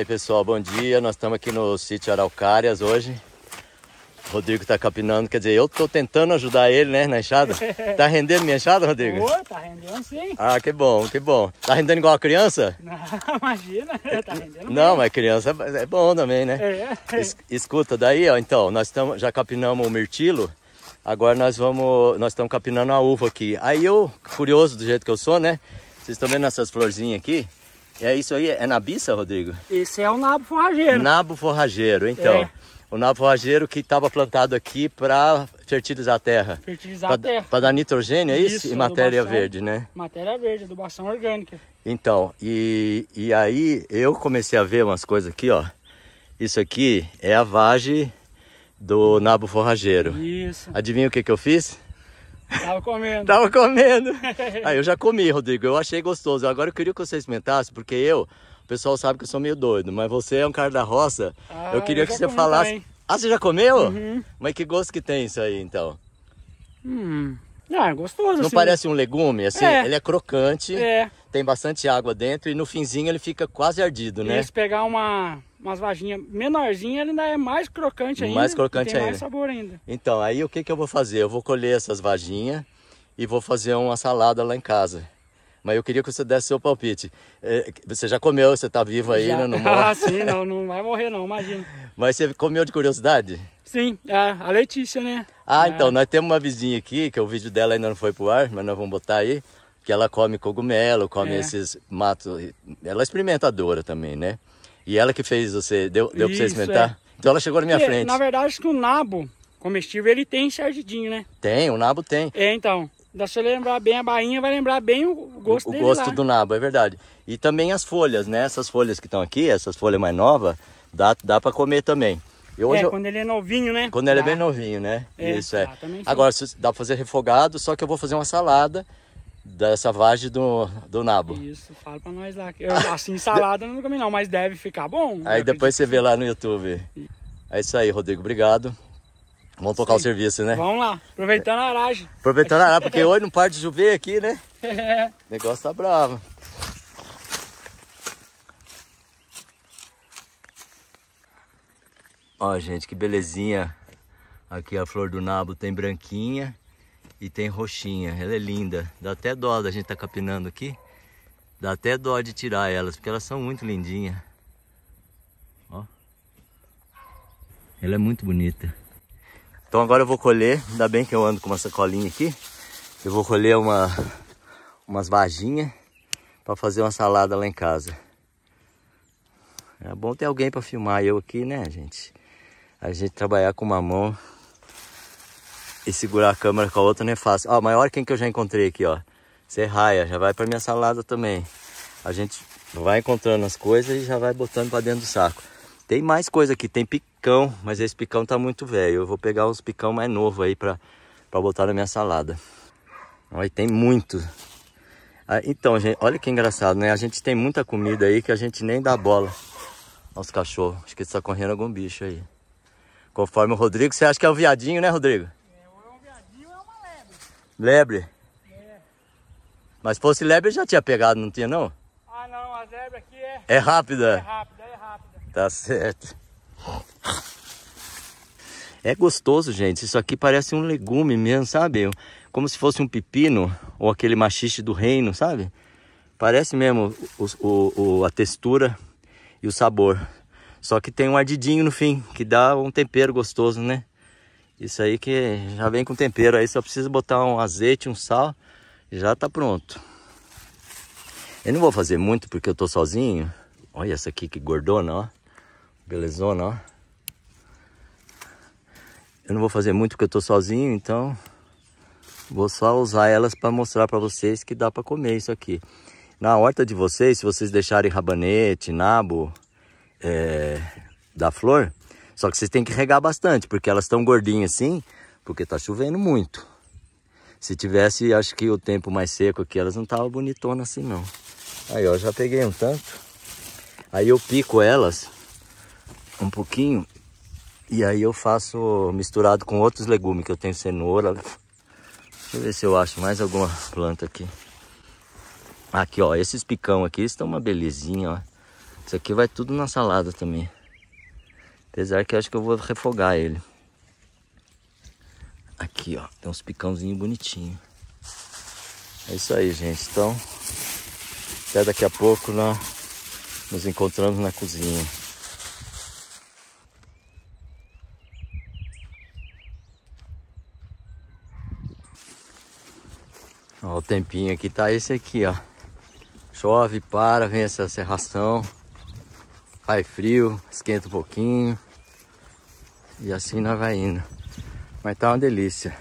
aí pessoal, bom dia. Nós estamos aqui no sítio Araucárias hoje. O Rodrigo está capinando, quer dizer, eu estou tentando ajudar ele, né, na enxada. Tá rendendo minha enxada, Rodrigo? Pô, tá rendendo sim. Ah, que bom, que bom. Tá rendendo igual a criança? Não, imagina, tá rendendo. Não, mas criança é, é bom também, né? É. Es escuta, daí, ó, então, nós estamos já capinamos o mirtilo, agora nós vamos, nós estamos capinando a uva aqui. Aí eu, curioso do jeito que eu sou, né? Vocês estão vendo essas florzinhas aqui? É isso aí, é nabiça, Rodrigo? Esse é o nabo forrageiro. Nabo forrageiro, então. É. O nabo forrageiro que estava plantado aqui para fertilizar a terra. Fertilizar pra, a terra. Para dar nitrogênio, é isso? isso e matéria verde, né? Matéria verde, adubação orgânica. Então, e, e aí eu comecei a ver umas coisas aqui, ó. Isso aqui é a vagem do nabo forrageiro. Isso. Adivinha o que, que eu fiz? Tava comendo. Tava comendo. Aí ah, eu já comi, Rodrigo. Eu achei gostoso. Agora eu queria que você experimentasse, porque eu, o pessoal sabe que eu sou meio doido, mas você é um cara da roça. Ah, eu queria eu que você falasse. Ah, você já comeu? Uhum. Mas que gosto que tem isso aí, então? Hum, ah, é gostoso. Não assim. parece um legume, assim, é. ele é crocante. É. Tem bastante água dentro e no finzinho ele fica quase ardido, né? E se pegar uma, umas vaginhas menorzinhas, ele ainda é mais crocante ainda. Mais crocante ainda. mais sabor ainda. Então, aí o que, que eu vou fazer? Eu vou colher essas vaginhas e vou fazer uma salada lá em casa. Mas eu queria que você desse seu palpite. É, você já comeu, você está vivo aí, já. né? Não ah, sim, não, não vai morrer não, imagina. Mas você comeu de curiosidade? Sim, é, a Letícia, né? Ah, né? então, nós temos uma vizinha aqui, que o vídeo dela ainda não foi pro ar, mas nós vamos botar aí, que ela come cogumelo, come é. esses matos. Ela é experimentadora também, né? E ela que fez você, deu, deu pra você é. experimentar? É. Então ela chegou na minha e, frente. Na verdade, que o nabo comestível, ele tem sardidinho, né? Tem, o nabo tem. É, então. Dá você lembrar bem a bainha, vai lembrar bem o gosto O, o gosto lá. do nabo, é verdade. E também as folhas, né? Essas folhas que estão aqui, essas folhas mais novas, dá, dá para comer também é, eu... quando ele é novinho, né? Quando ele é bem novinho, né? É, Isso, é. Dá, Agora, dá pra fazer refogado, só que eu vou fazer uma salada dessa vagem do, do nabo. Isso, fala pra nós lá. Eu, assim, salada não comi não, mas deve ficar bom. Aí depois você vê lá no YouTube. É isso aí, Rodrigo, obrigado. Vamos tocar Sim. o serviço, né? Vamos lá, aproveitando a aragem. Aproveitando a aragem, porque hoje não para de chover aqui, né? É. O negócio tá bravo. Ó, gente, que belezinha. Aqui a flor do nabo tem branquinha e tem roxinha. Ela é linda. Dá até dó da gente tá capinando aqui. Dá até dó de tirar elas, porque elas são muito lindinhas. Ó. Ela é muito bonita. Então agora eu vou colher. Ainda bem que eu ando com uma sacolinha aqui. Eu vou colher uma, umas vajinhas para fazer uma salada lá em casa. É bom ter alguém para filmar eu aqui, né, gente? A gente trabalhar com uma mão e segurar a câmera com a outra não é fácil. Ó, a maior quem que eu já encontrei aqui, ó. Serraia, é já vai pra minha salada também. A gente vai encontrando as coisas e já vai botando para dentro do saco. Tem mais coisa aqui, tem picão, mas esse picão tá muito velho. Eu vou pegar os picão mais novo aí pra, botar na minha salada. Olha, tem muito. Ah, então, gente, olha que engraçado, né? A gente tem muita comida aí que a gente nem dá bola aos cachorros. Acho que ele tá correndo algum bicho aí. Conforme o Rodrigo, você acha que é um viadinho, né, Rodrigo? É, ou é um viadinho ou é uma lebre. Lebre? É. Mas se fosse lebre, já tinha pegado, não tinha, não? Ah, não, a zebra aqui é... É rápida? É rápida, é rápida. Tá certo. É gostoso, gente. Isso aqui parece um legume mesmo, sabe? Como se fosse um pepino ou aquele machiste do reino, sabe? Parece mesmo o, o, o a textura e o sabor. Só que tem um ardidinho no fim, que dá um tempero gostoso, né? Isso aí que já vem com tempero, aí só precisa botar um azeite, um sal, já tá pronto. Eu não vou fazer muito porque eu tô sozinho. Olha essa aqui que gordona, ó. Belezona, ó. Eu não vou fazer muito porque eu tô sozinho, então vou só usar elas para mostrar para vocês que dá para comer isso aqui. Na horta de vocês, se vocês deixarem rabanete, nabo, é, da flor. Só que vocês têm que regar bastante, porque elas estão gordinhas assim, porque tá chovendo muito. Se tivesse, acho que o tempo mais seco aqui, elas não estavam bonitonas assim, não. Aí, ó, já peguei um tanto. Aí eu pico elas um pouquinho e aí eu faço misturado com outros legumes, que eu tenho cenoura. Deixa eu ver se eu acho mais alguma planta aqui. Aqui, ó, esses picão aqui estão uma belezinha, ó. Isso aqui vai tudo na salada também. Apesar que eu acho que eu vou refogar ele. Aqui, ó. Tem uns picãozinhos bonitinhos. É isso aí, gente. Então, até daqui a pouco nós né? nos encontramos na cozinha. Ó, o tempinho aqui tá esse aqui, ó. Chove, para, vem essa serração faz frio, esquenta um pouquinho. E assim nós vai indo. Mas tá uma delícia.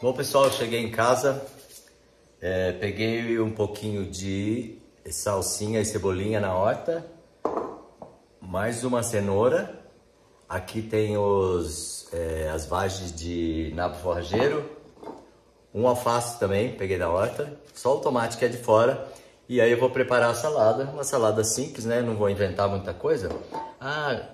Bom pessoal, cheguei em casa, é, peguei um pouquinho de salsinha e cebolinha na horta, mais uma cenoura, aqui tem os, é, as vagens de nabo forrageiro, um alface também, peguei da horta, só o tomate que é de fora. E aí eu vou preparar a salada, uma salada simples, né? Não vou inventar muita coisa. Ah,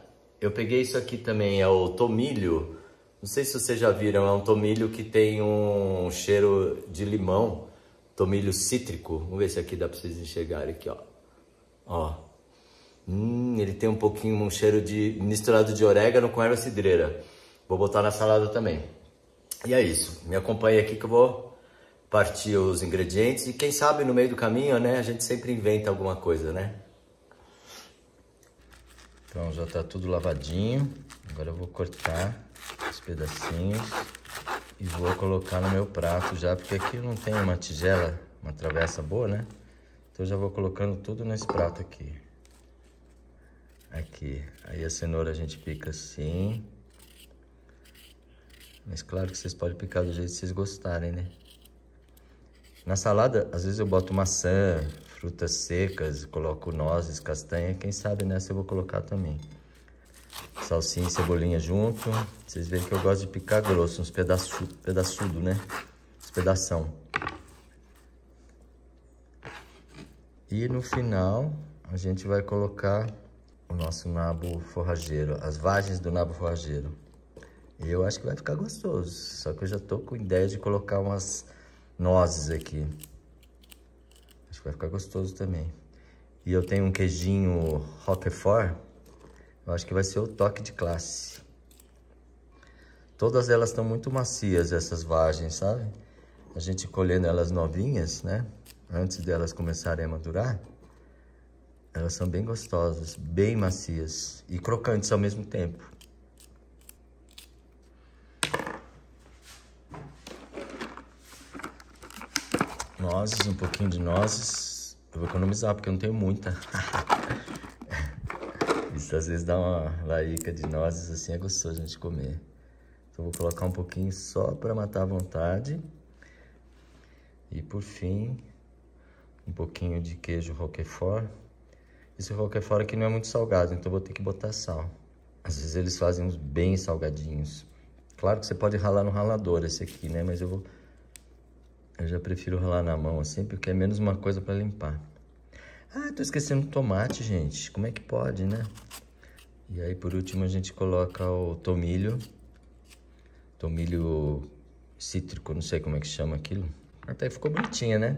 eu peguei isso aqui também, é o tomilho. Não sei se vocês já viram, é um tomilho que tem um cheiro de limão, tomilho cítrico. Vamos ver se aqui dá para vocês enxergarem aqui, ó. Ó. Hum, ele tem um pouquinho um cheiro de misturado de orégano com erva cidreira. Vou botar na salada também. E é isso. Me acompanhe aqui que eu vou partir os ingredientes e quem sabe no meio do caminho, né, a gente sempre inventa alguma coisa, né? Então já tá tudo lavadinho. Agora eu vou cortar os pedacinhos e vou colocar no meu prato já, porque aqui não tem uma tigela, uma travessa boa, né? Então já vou colocando tudo nesse prato aqui. Aqui. Aí a cenoura a gente pica assim. Mas claro que vocês podem picar do jeito que vocês gostarem, né? Na salada, às vezes eu boto maçã, frutas secas, coloco nozes, castanha. Quem sabe nessa eu vou colocar também. Salsinha e cebolinha junto. Vocês veem que eu gosto de picar grosso, uns pedaço, pedaçudo, né? Uns pedação. E no final, a gente vai colocar o nosso nabo forrageiro, as vagens do nabo forrageiro. Eu acho que vai ficar gostoso. Só que eu já tô com ideia de colocar umas nozes aqui. Acho que vai ficar gostoso também. E eu tenho um queijinho Roquefort. Eu acho que vai ser o toque de classe. Todas elas estão muito macias, essas vagens, sabe? A gente colhendo elas novinhas, né? Antes delas começarem a madurar. Elas são bem gostosas, bem macias e crocantes ao mesmo tempo. nozes, um pouquinho de nozes. Eu vou economizar, porque eu não tenho muita. Isso às vezes dá uma larica de nozes, assim é gostoso a gente comer. Então vou colocar um pouquinho só para matar a vontade. E por fim, um pouquinho de queijo roquefort. Esse roquefort aqui não é muito salgado, então vou ter que botar sal. Às vezes eles fazem uns bem salgadinhos. Claro que você pode ralar no ralador esse aqui, né? Mas eu vou eu já prefiro ralar na mão assim, porque é menos uma coisa para limpar. Ah, tô esquecendo tomate, gente. Como é que pode, né? E aí, por último, a gente coloca o tomilho. Tomilho cítrico, não sei como é que chama aquilo. Até ficou bonitinha, né?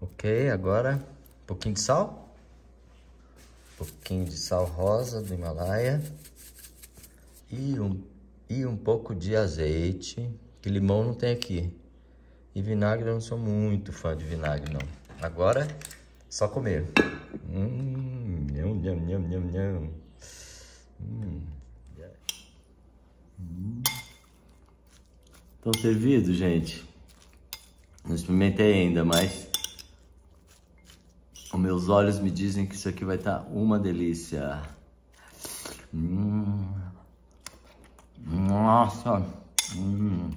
Ok, agora um pouquinho de sal. Um pouquinho de sal rosa do Himalaia. E um e um pouco de azeite, que limão não tem aqui. E vinagre, eu não sou muito fã de vinagre, não. Agora, só comer. Hum, nham, nham, nham, nham, nham. Hum. gente. Não experimentei ainda, mas... Os meus olhos me dizem que isso aqui vai estar tá uma delícia. Hum... Nossa! Hum.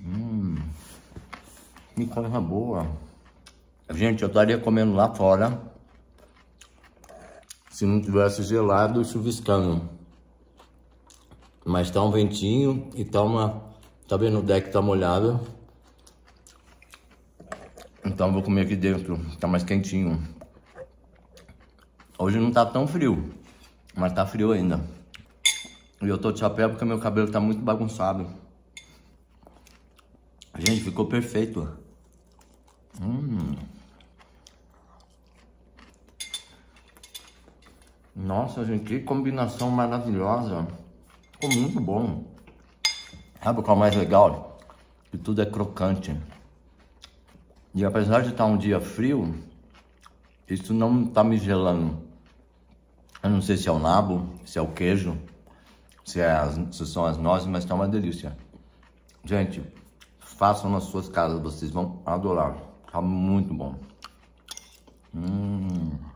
Hum. Que coisa boa! Gente, eu estaria comendo lá fora se não tivesse gelado e chuviscando. Mas tá um ventinho e tá uma... Tá vendo o deck tá molhado? Então vou comer aqui dentro, tá mais quentinho. Hoje não tá tão frio, mas tá frio ainda. E eu tô de chapéu porque meu cabelo tá muito bagunçado. Gente, ficou perfeito. Hum. Nossa, gente, que combinação maravilhosa. Ficou muito bom. Sabe o que é o mais legal? Que tudo é crocante. E apesar de estar tá um dia frio, isso não tá me gelando. Eu não sei se é o nabo, se é o queijo se, é as, se são as nozes, mas tá uma delícia. Gente, façam nas suas casas, vocês vão adorar. Tá muito bom. Hum.